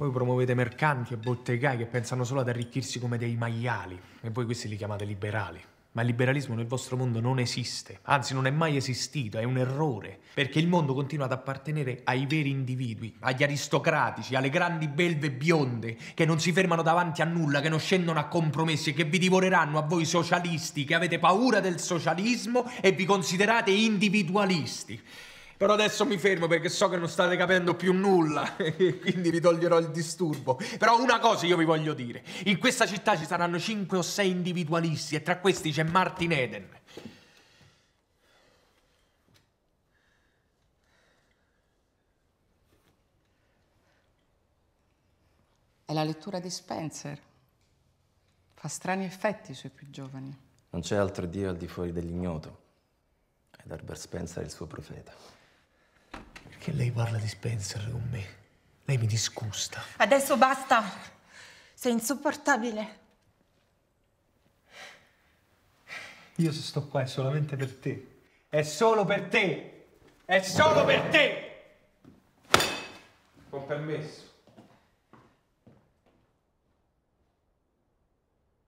Voi promuovete mercanti e bottegai che pensano solo ad arricchirsi come dei maiali e voi questi li chiamate liberali. Ma il liberalismo nel vostro mondo non esiste, anzi non è mai esistito, è un errore, perché il mondo continua ad appartenere ai veri individui, agli aristocratici, alle grandi belve bionde, che non si fermano davanti a nulla, che non scendono a compromessi e che vi divoreranno a voi socialisti, che avete paura del socialismo e vi considerate individualisti. Però adesso mi fermo perché so che non state capendo più nulla, e quindi vi toglierò il disturbo. Però una cosa io vi voglio dire, in questa città ci saranno 5 o 6 individualisti e tra questi c'è Martin Eden. È la lettura di Spencer. Fa strani effetti sui più giovani. Non c'è altro Dio al di fuori dell'ignoto. Ed Herbert Spencer è il suo profeta. Perché lei parla di Spencer con me? Lei mi disgusta. Adesso basta. Sei insopportabile. Io sto qua è solamente per te. È solo per te. È solo per te. Con permesso.